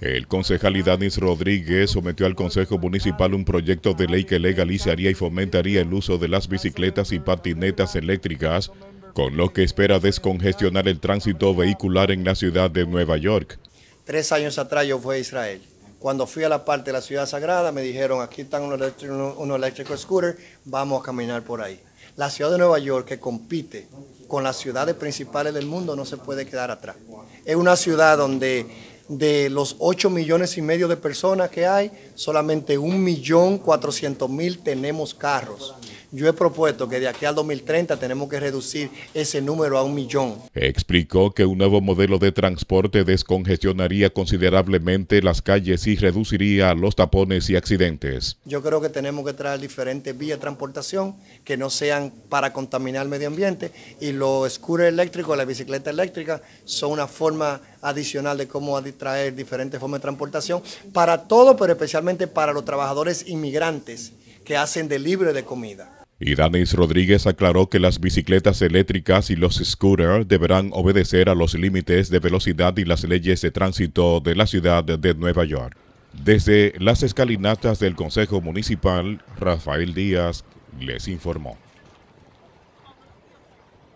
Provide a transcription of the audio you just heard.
El concejal Idanis Rodríguez sometió al Consejo Municipal un proyecto de ley que legalizaría y fomentaría el uso de las bicicletas y patinetas eléctricas, con lo que espera descongestionar el tránsito vehicular en la ciudad de Nueva York. Tres años atrás yo fui a Israel. Cuando fui a la parte de la ciudad sagrada me dijeron, aquí están unos eléctrico scooter, vamos a caminar por ahí. La ciudad de Nueva York que compite con las ciudades principales del mundo no se puede quedar atrás. Es una ciudad donde de los 8 millones y medio de personas que hay, solamente mil tenemos carros. Yo he propuesto que de aquí al 2030 tenemos que reducir ese número a un millón. Explicó que un nuevo modelo de transporte descongestionaría considerablemente las calles y reduciría los tapones y accidentes. Yo creo que tenemos que traer diferentes vías de transportación que no sean para contaminar el medio ambiente y los scooters eléctricos, las bicicletas eléctricas son una forma adicional de cómo traer diferentes formas de transportación para todo, pero especialmente para los trabajadores inmigrantes que hacen de libre de comida. Y Danis Rodríguez aclaró que las bicicletas eléctricas y los scooters deberán obedecer a los límites de velocidad y las leyes de tránsito de la ciudad de Nueva York. Desde las escalinatas del Consejo Municipal, Rafael Díaz les informó.